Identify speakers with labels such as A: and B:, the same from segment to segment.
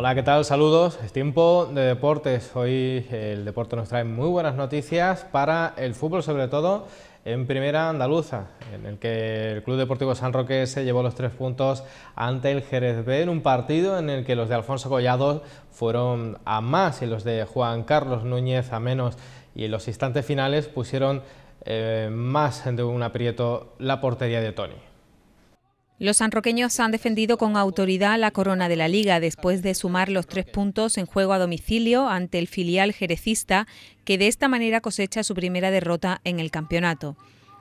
A: Hola, ¿qué tal? Saludos. Es tiempo de deportes. Hoy eh, el deporte nos trae muy buenas noticias para el fútbol, sobre todo en primera andaluza, en el que el Club Deportivo San Roque se llevó los tres puntos ante el Jerez B en un partido en el que los de Alfonso Collado fueron a más y los de Juan Carlos Núñez a menos y en los instantes finales pusieron eh, más de un aprieto la portería de Tony.
B: Los sanroqueños han defendido con autoridad la corona de la liga después de sumar los tres puntos en juego a domicilio ante el filial jerecista, que de esta manera cosecha su primera derrota en el campeonato.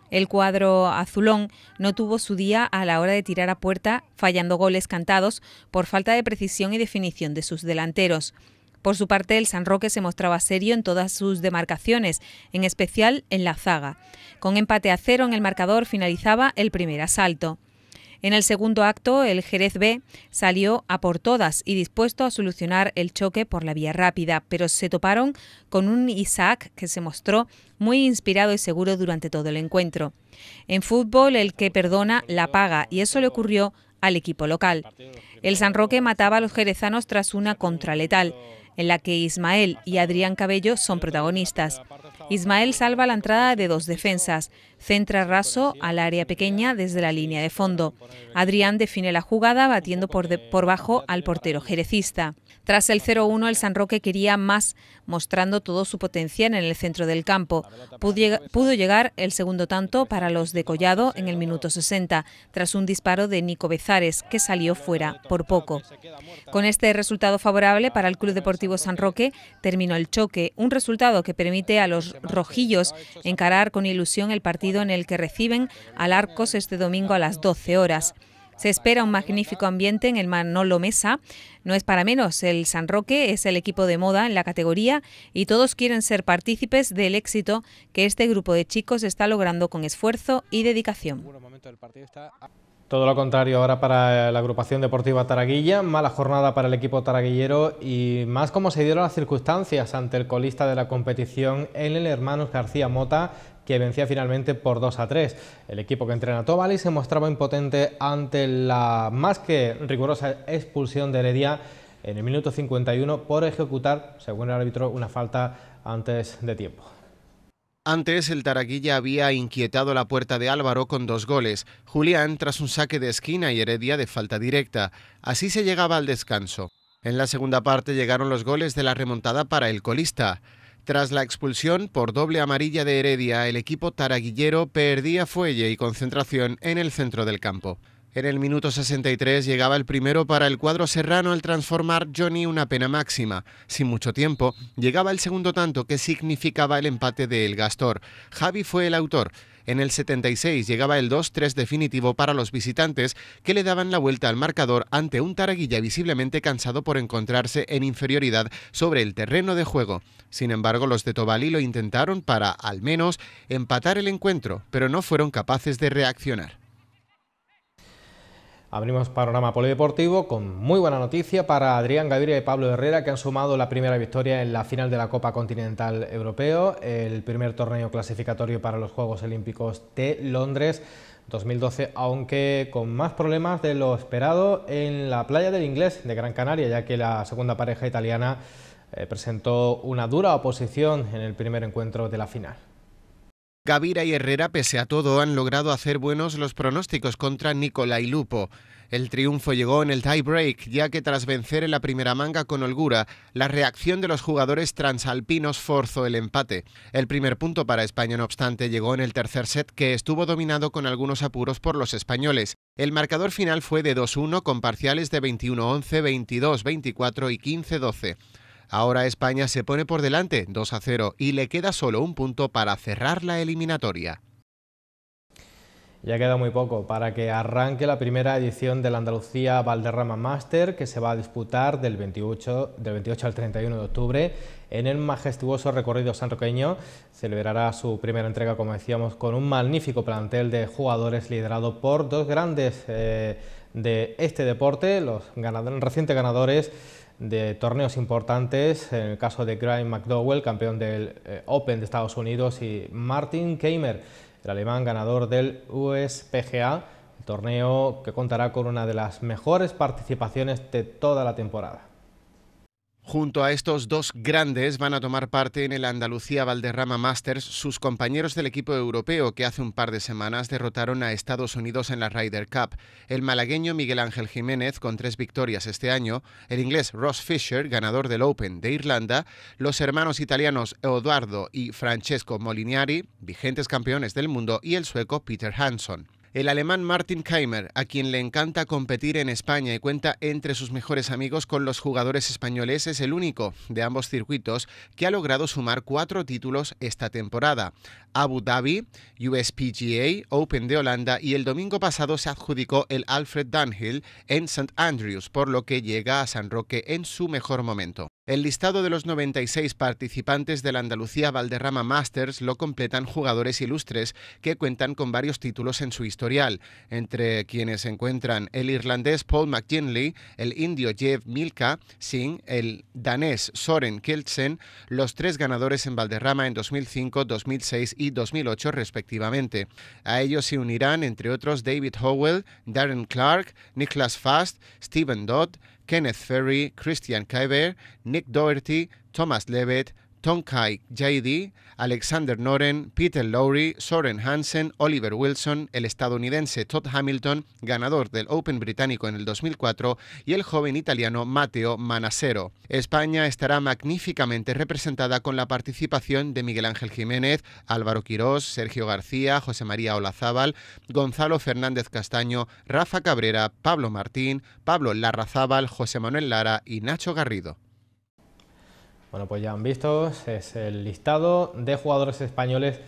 B: El cuadro azulón no tuvo su día a la hora de tirar a puerta, fallando goles cantados por falta de precisión y definición de sus delanteros. Por su parte, el San Roque se mostraba serio en todas sus demarcaciones, en especial en la zaga. Con empate a cero en el marcador finalizaba el primer asalto. En el segundo acto, el Jerez B salió a por todas y dispuesto a solucionar el choque por la vía rápida, pero se toparon con un Isaac que se mostró muy inspirado y seguro durante todo el encuentro. En fútbol, el que perdona la paga, y eso le ocurrió al equipo local. El San Roque mataba a los jerezanos tras una contraletal, en la que Ismael y Adrián Cabello son protagonistas. Ismael salva la entrada de dos defensas, Centra raso al área pequeña desde la línea de fondo. Adrián define la jugada batiendo por, por bajo al portero jerecista. Tras el 0-1, el San Roque quería más, mostrando todo su potencial en el centro del campo. Pudo, llegar el segundo tanto para los de Collado en el minuto 60, tras un disparo de Nico Bezares, que salió fuera por poco. Con este resultado favorable para el Club Deportivo San Roque, terminó el choque, un resultado que permite a los rojillos encarar con ilusión el partido en el que reciben al Arcos este domingo a las 12 horas. Se espera un magnífico ambiente en el Manolo Mesa. No es para menos, el San Roque es el equipo de moda en la categoría y todos quieren ser partícipes del éxito que este grupo de chicos está logrando con esfuerzo y dedicación.
A: Todo lo contrario ahora para la agrupación deportiva Taraguilla, mala jornada para el equipo taraguillero y más como se dieron las circunstancias ante el colista de la competición, el Hermanos García Mota, que vencía finalmente por 2 a 3. El equipo que entrena Tobali se mostraba impotente ante la más que rigurosa expulsión de Heredia en el minuto 51 por ejecutar, según el árbitro, una falta antes de tiempo.
C: Antes, el Taraguilla había inquietado la puerta de Álvaro con dos goles, Julián tras un saque de esquina y Heredia de falta directa. Así se llegaba al descanso. En la segunda parte llegaron los goles de la remontada para el colista. Tras la expulsión por doble amarilla de Heredia, el equipo taraguillero perdía fuelle y concentración en el centro del campo. En el minuto 63 llegaba el primero para el cuadro serrano al transformar Johnny una pena máxima. Sin mucho tiempo, llegaba el segundo tanto que significaba el empate de El Gastor. Javi fue el autor. En el 76 llegaba el 2-3 definitivo para los visitantes, que le daban la vuelta al marcador ante un Taraguilla visiblemente cansado por encontrarse en inferioridad sobre el terreno de juego. Sin embargo, los de Tobalí lo intentaron para, al menos, empatar el encuentro, pero no fueron capaces de reaccionar. Abrimos panorama polideportivo con muy buena noticia para Adrián
A: Gaviria y Pablo Herrera que han sumado la primera victoria en la final de la Copa Continental Europeo, el primer torneo clasificatorio para los Juegos Olímpicos de Londres 2012, aunque con más problemas de lo esperado en la playa del Inglés de Gran Canaria, ya que la segunda pareja italiana eh, presentó una dura oposición en el primer encuentro de la final.
C: Gavira y Herrera, pese a todo, han logrado hacer buenos los pronósticos contra Nicolai Lupo. El triunfo llegó en el tie-break, ya que tras vencer en la primera manga con holgura, la reacción de los jugadores transalpinos forzó el empate. El primer punto para España, no obstante, llegó en el tercer set, que estuvo dominado con algunos apuros por los españoles. El marcador final fue de 2-1 con parciales de 21-11, 22-24 y 15-12. Ahora España se pone por delante 2 a 0 y le queda solo un punto para cerrar la eliminatoria.
A: Ya queda muy poco para que arranque la primera edición del Andalucía Valderrama Master que se va a disputar del 28, 28 al 31 de octubre en el majestuoso recorrido sanroqueño. Celebrará su primera entrega, como decíamos, con un magnífico plantel de jugadores liderado por dos grandes eh, de este deporte, los recientes ganadores de torneos importantes, en el caso de Graham McDowell, campeón del eh, Open de Estados Unidos, y Martin Keimer, el alemán ganador del USPGA, el torneo que contará con una de las mejores participaciones de toda la temporada.
C: Junto a estos dos grandes van a tomar parte en el Andalucía Valderrama Masters sus compañeros del equipo europeo que hace un par de semanas derrotaron a Estados Unidos en la Ryder Cup, el malagueño Miguel Ángel Jiménez con tres victorias este año, el inglés Ross Fisher, ganador del Open de Irlanda, los hermanos italianos Eduardo y Francesco Molinari vigentes campeones del mundo, y el sueco Peter Hanson. El alemán Martin Keimer, a quien le encanta competir en España y cuenta entre sus mejores amigos con los jugadores españoles, es el único de ambos circuitos que ha logrado sumar cuatro títulos esta temporada. Abu Dhabi, USPGA, Open de Holanda y el domingo pasado se adjudicó el Alfred Dunhill en St. Andrews, por lo que llega a San Roque en su mejor momento. El listado de los 96 participantes del Andalucía Valderrama Masters lo completan jugadores ilustres que cuentan con varios títulos en su historial, entre quienes se encuentran el irlandés Paul McGinley, el indio Jeff Milka Singh, el danés Soren Kelsen, los tres ganadores en Valderrama en 2005, 2006 y 2008 respectivamente. A ellos se unirán, entre otros, David Howell, Darren Clark, Nicholas Fast, Stephen Dodd, Kenneth Ferry, Christian Kuiper, Nick Doherty, Thomas Levitt, Tonkai JD, Alexander Noren, Peter Lowry, Soren Hansen, Oliver Wilson, el estadounidense Todd Hamilton, ganador del Open británico en el 2004, y el joven italiano Matteo Manasero. España estará magníficamente representada con la participación de Miguel Ángel Jiménez, Álvaro Quirós, Sergio García, José María Olazábal, Gonzalo Fernández Castaño, Rafa Cabrera, Pablo Martín, Pablo Larrazábal, José Manuel Lara y Nacho Garrido.
A: Bueno, pues ya han visto, es el listado de jugadores españoles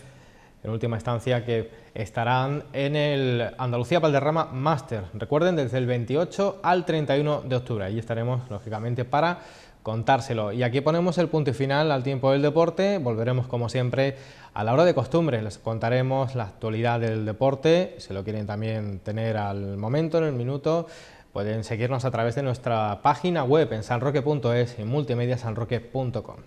A: en última instancia que estarán en el Andalucía Valderrama Master. Recuerden, desde el 28 al 31 de octubre. y estaremos, lógicamente, para contárselo. Y aquí ponemos el punto y final al tiempo del deporte. Volveremos, como siempre, a la hora de costumbre. Les contaremos la actualidad del deporte, Se lo quieren también tener al momento, en el minuto, Pueden seguirnos a través de nuestra página web en sanroque.es y multimediasanroque.com.